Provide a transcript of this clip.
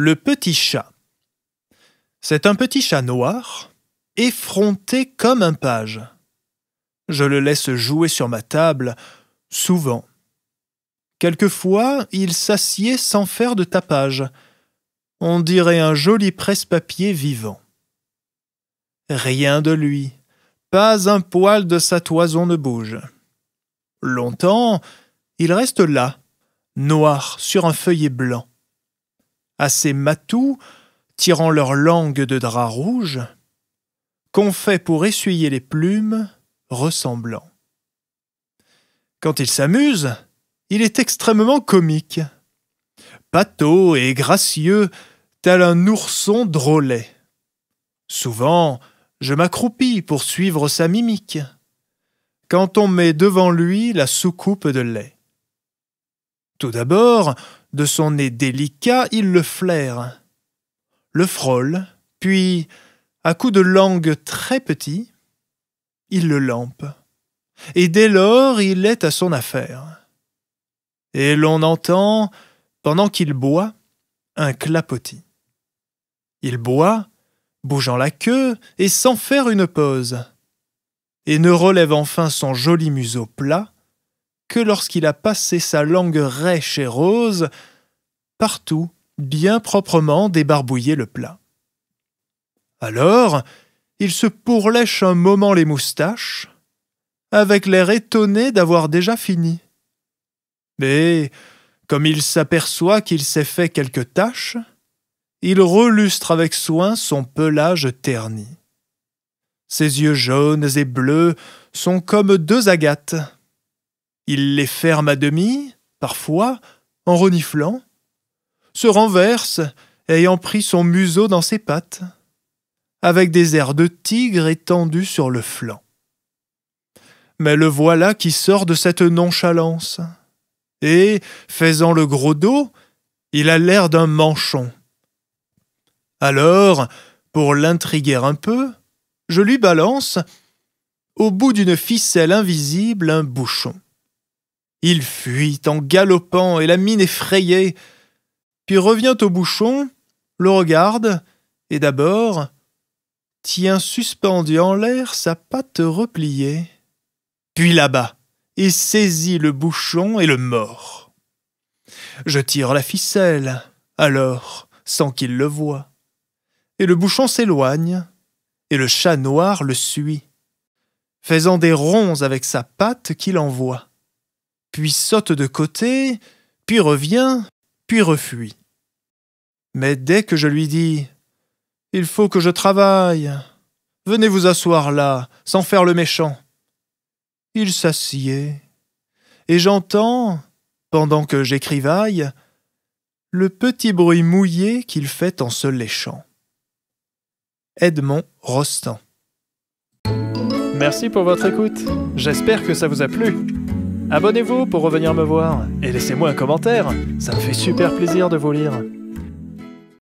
Le petit chat. C'est un petit chat noir, effronté comme un page. Je le laisse jouer sur ma table, souvent. Quelquefois, il s'assied sans faire de tapage. On dirait un joli presse-papier vivant. Rien de lui, pas un poil de sa toison ne bouge. Longtemps, il reste là, noir sur un feuillet blanc à ces matous, tirant leur langue de drap rouge, qu'on fait pour essuyer les plumes ressemblant. Quand il s'amuse, il est extrêmement comique. Pâteau et gracieux, tel un ourson drôlet. Souvent, je m'accroupis pour suivre sa mimique. Quand on met devant lui la soucoupe de lait. Tout d'abord, de son nez délicat, il le flaire, le frôle, puis, à coups de langue très petit, il le lampe. Et dès lors, il est à son affaire. Et l'on entend, pendant qu'il boit, un clapotis. Il boit, bougeant la queue et sans faire une pause, et ne relève enfin son joli museau plat que lorsqu'il a passé sa langue rêche et Rose, partout, bien proprement, débarbouillé le plat. Alors, il se pourlèche un moment les moustaches, avec l'air étonné d'avoir déjà fini. Mais, comme il s'aperçoit qu'il s'est fait quelques tâches, il relustre avec soin son pelage terni. Ses yeux jaunes et bleus sont comme deux agates, il les ferme à demi, parfois, en reniflant, se renverse, ayant pris son museau dans ses pattes, avec des airs de tigre étendus sur le flanc. Mais le voilà qui sort de cette nonchalance. Et, faisant le gros dos, il a l'air d'un manchon. Alors, pour l'intriguer un peu, je lui balance, au bout d'une ficelle invisible, un bouchon. Il fuit en galopant et la mine effrayée, puis revient au bouchon, le regarde, et d'abord tient suspendu en l'air sa patte repliée, puis là-bas, il saisit le bouchon et le mord. Je tire la ficelle, alors, sans qu'il le voie, et le bouchon s'éloigne, et le chat noir le suit, faisant des ronds avec sa patte qu'il envoie puis saute de côté, puis revient, puis refuit. Mais dès que je lui dis Il faut que je travaille, venez vous asseoir là, sans faire le méchant, il s'assied, et j'entends, pendant que j'écrivaille, le petit bruit mouillé qu'il fait en se léchant. Edmond Rostand. Merci pour votre écoute. J'espère que ça vous a plu. Abonnez-vous pour revenir me voir et laissez-moi un commentaire, ça me fait super plaisir de vous lire.